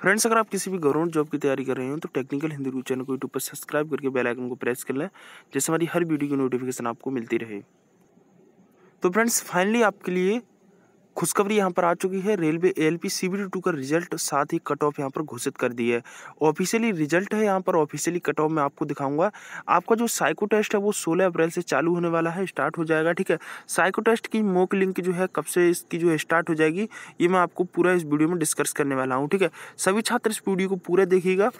friends अगर आप किसी भी गवर्नमेंट जॉब की तैयारी कर रहे हो तो टेक्निकल हिंदी यूट्यूब चैनल को यूट्यूब पर सब्सक्राइब करके बेल आइकन को प्रेस कर लें जिससे हमारी हर वीडियो की नोटिफिकेशन आपको मिलती रहे तो फ्रेंड्स फाइनली आपके लिए खुशखबरी यहाँ पर आ चुकी है railway L P C B two का रिजल्ट साथ ही कट ऑफ यहाँ पर घोषित कर दी है ऑफिशियली रिजल्ट है यहाँ पर ऑफिशियली कट ऑफ मैं आपको दिखाऊंगा आपका जो साइको टेस्ट है वो 16 अप्रैल से चालू होने वाला है स्टार्ट हो जाएगा ठीक है साइको टेस्ट की मोक लिंक जो है कब से इसकी जो है स्टार्ट हो जाएगी ये मैं आपको पूरा इस वीडियो में डिस्कस करने वाला हूँ ठीक है सभी छात्र इस वीडियो को पूरा देखिएगा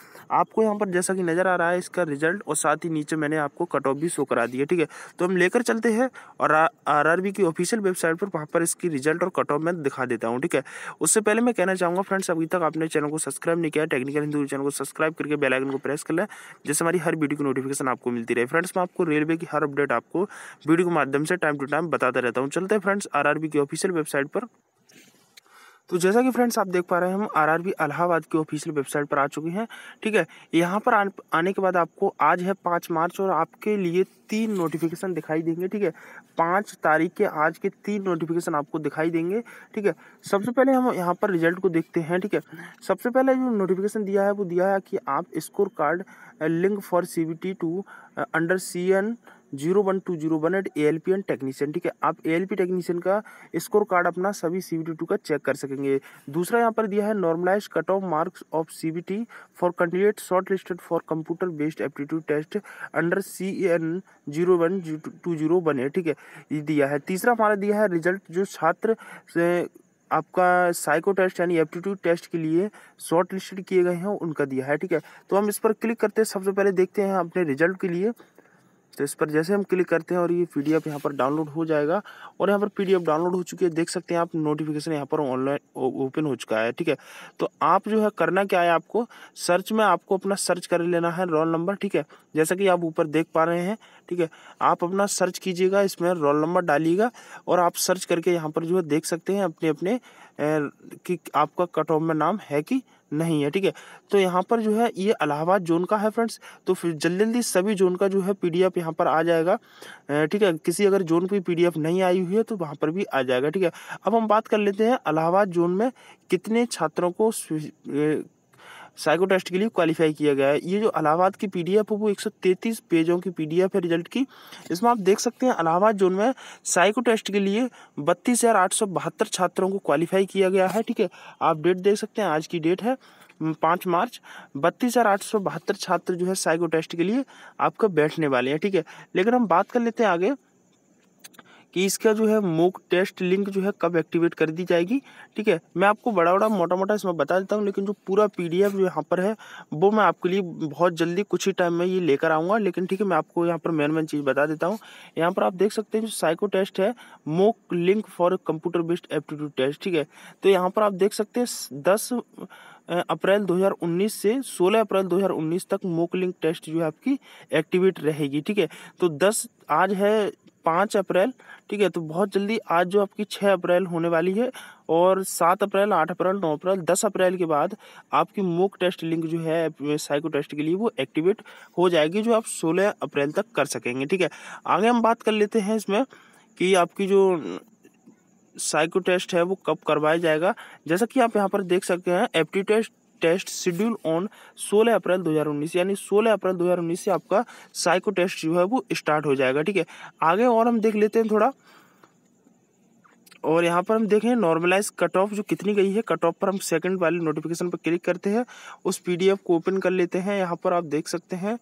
आपको यहाँ पर जैसा कि नज़र आ रहा है इसका रिजल्ट और साथ ही नीचे मैंने आपको कट ऑफ भी शो करा दिया ठीक है तो हम लेकर चलते हैं और आर की ऑफिशियल वेबसाइट पर वहाँ पर इसकी रिजल्ट और कट शॉर्ट में दिखा देता हूँ ठीक है उससे पहले मैं कहना चाहूँगा फ्रेंड्स अभी तक आपने चैनल को सब्सक्राइब नहीं किया टेक्निकल हिंदू चैनल को सब्सक्राइब करके बेलाइकन को प्रेस कर लें जिससे हमारी हर वीडियो की नोटिफिकेशन आपको मिलती रहे फ्रेंड्स मैं आपको रेलवे की हर अपडेट आपको वीडियो के माध्यम से टाइम टू टाइम बताता रहता हूँ चलते हैं फ्रेंड्स आर की ऑफिशियल वेबसाइट पर तो जैसा कि फ्रेंड्स आप देख पा रहे हैं हम आरआरबी इलाहाबाद की ऑफिशियल वेबसाइट पर आ चुके हैं ठीक है यहाँ पर आने के बाद आपको आज है पाँच मार्च और आपके लिए तीन नोटिफिकेशन दिखाई देंगे ठीक है पाँच तारीख के आज के तीन नोटिफिकेशन आपको दिखाई देंगे ठीक है सबसे पहले हम यहाँ पर रिजल्ट को देखते हैं ठीक है सबसे पहले जो नोटिफिकेशन दिया है वो दिया है कि आप score card link for C B T two under C N zero one two zero one eight A L P and technician ठीक है आप ए एल पी टेक्नीशियन का स्कोर कार्ड अपना सभी सी बी टी टू का check कर सकेंगे दूसरा यहाँ पर दिया है normalize cut off marks of C B T for candidate shortlisted for computer based aptitude test under C N zero one two zero one eight ठीक है ये दिया है तीसरा हमारा दिया है रिजल्ट जो छात्र आपका साइको टेस्ट यानी एप्टीट्यूड टेस्ट के लिए शॉर्ट लिस्टेड किए गए हैं उनका दिया है ठीक है तो हम इस पर क्लिक करते हैं सबसे पहले देखते हैं अपने रिजल्ट के लिए तो इस पर जैसे हम क्लिक करते हैं और ये पी डी यहाँ पर डाउनलोड हो जाएगा और यहाँ पर पी डाउनलोड हो चुकी है देख सकते हैं आप नोटिफिकेशन यहाँ पर ऑनलाइन ओपन हो चुका है ठीक है तो आप जो है करना क्या है आपको सर्च में आपको अपना सर्च कर लेना है रोल नंबर ठीक है जैसा कि आप ऊपर देख पा रहे हैं ठीक है आप अपना सर्च कीजिएगा इसमें रोल नंबर डालिएगा और आप सर्च करके यहाँ पर जो है देख सकते हैं अपने अपने कि आपका कट ऑफ में नाम है कि नहीं है ठीक है तो यहाँ पर जो है ये अलाहाबाद जोन का है फ्रेंड्स तो फिर जल्दी जल्दी सभी जोन का जो है पी डी एफ यहाँ पर आ जाएगा ठीक है किसी अगर जोन की पी डी एफ नहीं आई हुई है तो वहाँ पर भी आ जाएगा ठीक है अब हम बात कर लेते हैं अलाहाबाद जोन में कितने छात्रों को साइको टेस्ट के लिए क्वालिफाई किया गया है ये जो अलाहाबाद की एफ है वो तैतीस पेजों की एफ है रिजल्ट की इसमें आप देख सकते हैं इलाहाबाद जोन में साइको टेस्ट के लिए बत्तीस छात्रों को क्वालिफाई किया गया है ठीक है आप डेट देख सकते हैं आज की डेट है पाँच मार्च बत्तीस हज़ार आठ सौ बहत्तर छात्र जो है साइको टेस्ट के लिए आपका बैठने वाले हैं ठीक है लेकिन हम बात कर लेते हैं आगे कि इसका जो है मूक टेस्ट लिंक जो है कब एक्टिवेट कर दी जाएगी ठीक है मैं आपको बड़ा बड़ा मोटा मोटा इसमें बता देता हूँ लेकिन जो पूरा पी जो यहाँ पर है वो मैं आपके लिए बहुत जल्दी कुछ ही टाइम में ये लेकर आऊँगा लेकिन ठीक है मैं आपको यहाँ पर मेन मेन चीज़ बता देता हूँ यहाँ पर आप देख सकते हैं जो साइको टेस्ट है mock link for computer based aptitude test ठीक है तो यहाँ पर आप देख सकते हैं दस अप्रैल 2019 से 16 अप्रैल 2019 तक मोक लिंक टेस्ट जो है आपकी एक्टिवेट रहेगी ठीक है तो 10 आज है पाँच अप्रैल ठीक है तो बहुत जल्दी आज जो आपकी छः अप्रैल होने वाली है और सात अप्रैल आठ अप्रैल नौ अप्रैल दस अप्रैल के बाद आपकी मोक टेस्ट लिंक जो है साइको टेस्ट के लिए वो एक्टिवेट हो जाएगी जो आप सोलह अप्रैल तक कर सकेंगे ठीक है आगे हम बात कर लेते हैं इसमें कि आपकी जो साइको टेस्ट है वो कब करवाया जाएगा जैसा कि आप यहाँ पर देख सकते हैं apti test test schedule on 16 April 2019 यानी 16 अप्रैल 2019 से आपका साइको टेस्ट जो है वो स्टार्ट हो जाएगा ठीक है आगे और हम देख लेते हैं थोड़ा और यहाँ पर हम देखें नॉर्मलाइज कट ऑफ जो कितनी गई है कट ऑफ पर हम सेकंड वाली नोटिफिकेशन पर क्लिक करते हैं उस पीडीएफ को ओपन कर लेते हैं यहाँ पर आप देख सकते हैं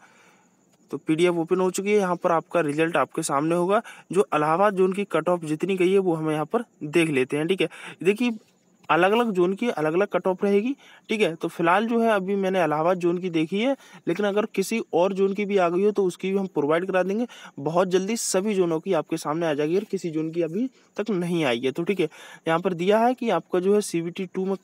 तो पीडीएफ ओपन हो चुकी है यहाँ पर आपका रिजल्ट आपके सामने होगा जो इलाहाबाद जोन की कट ऑफ जितनी गई है वो हम यहाँ पर देख लेते हैं ठीक है देखिए अलग अलग जोन की अलग अलग कट ऑफ रहेगी ठीक है तो फिलहाल जो है अभी मैंने इलाहाबाद जोन की देखी है लेकिन अगर किसी और जोन की भी आ गई हो तो उसकी भी हम प्रोवाइड करा देंगे बहुत जल्दी सभी जोनों की आपके सामने आ जाएगी और किसी जोन की अभी तक नहीं आई है तो ठीक है यहाँ पर दिया है कि आपका जो है सी में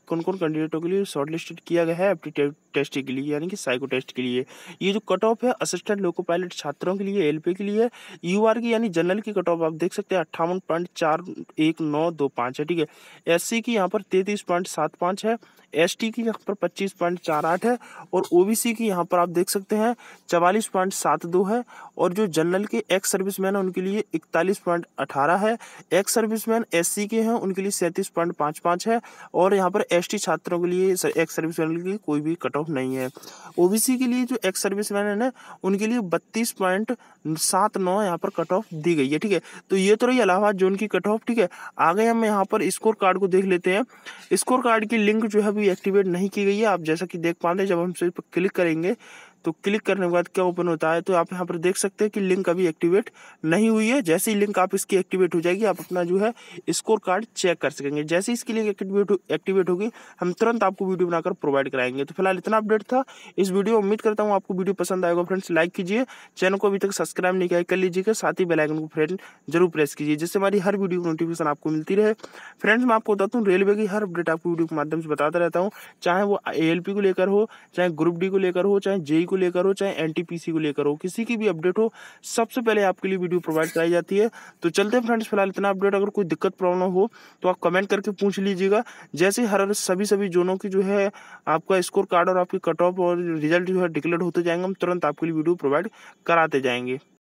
कौन कौन कैंडिडेटों के लिए शॉर्ट किया गया है एप्टीट्यूड टेस्ट के लिए यानी कि साइको टेस्ट के लिए ये जो कट ऑफ है असिस्टेंट लोको पायलट छात्रों के लिए एल के लिए यू आर की यानी जनरल की कट ऑफ आप देख सकते हैं अट्ठावन पॉइंट चार एक नौ दो पाँच है ठीक है एस की यहाँ पर तैंतीस पॉइंट सात पाँच है एस की यहाँ पर पच्चीस पॉइंट चार आठ है और ओ की यहाँ पर आप देख सकते हैं चवालीस पॉइंट सात दो है और जो जनरल के एक्स सर्विस मैन है उनके लिए इकतालीस पॉइंट अठारह है एक्स सर्विस मैन एस के हैं उनके लिए सैंतीस पॉइंट पाँच पाँच है और यहाँ पर एस छात्रों के लिए एक्स सर्विस मैन के लिए कोई भी कट ऑफ नहीं है ओ के लिए जो एक्स सर्विस मैन है ना उनके लिए बत्तीस पॉइंट सात नौ यहाँ पर कट ऑफ दी गई है ठीक है तो ये तो रही इलाहाबाद जोन की कट ऑफ ठीक है आगे हम यहाँ पर स्कोर कार्ड को देख लेते हैं स्कोर कार्ड की लिंक जो है भी एक्टिवेट नहीं की गई है आप जैसा कि देख पा रहे हैं जब हम इस पर क्लिक करेंगे तो क्लिक करने के बाद क्या ओपन होता है तो आप यहाँ पर देख सकते हैं कि लिंक अभी एक्टिवेट नहीं हुई है जैसे ही लिंक आप इसकी एक्टिवेट हो जाएगी आप अपना जो है स्कोर कार्ड चेक कर सकेंगे जैसे इसकी लिंक एक्टिवेट एक्टिवेट होगी हम तुरंत आपको वीडियो बनाकर प्रोवाइड कराएंगे तो फिलहाल इतना अपडेट था इस वीडियो उम्मीद करता हूँ आपको वीडियो पसंद आएगा फ्रेंड्स लाइक कीजिए चैनल को अभी तक सब्सक्राइब नहीं किया कर लीजिएगा साथ ही बेलाइकन को फ्रेंड जरूर प्रेस कीजिए जिससे हमारी हर वीडियो नोटिफिकेशन आपको मिलती रहे फ्रेंड्स मैं आपको बताता हूँ रेलवे की हर अपडेट आपको वीडियो के माध्यम से बताता रहता हूँ चाहे वो ए को लेकर हो चाहे ग्रुप डी को लेकर हो चाहे जेई को लेकर हो चाहे एन को लेकर हो किसी की भी अपडेट हो सबसे पहले आपके लिए वीडियो प्रोवाइड कराई जाती है तो चलते हैं फ्रेंड्स फिलहाल इतना अपडेट अगर कोई दिक्कत प्रॉब्लम हो तो आप कमेंट करके पूछ लीजिएगा जैसे हर सभी सभी जोनों की जो है आपका स्कोर कार्ड और आपके कट ऑफ और रिजल्ट जो है डिक्लेयर होते जाएंगे हम तुरंत आपके लिए वीडियो प्रोवाइड कराते जाएंगे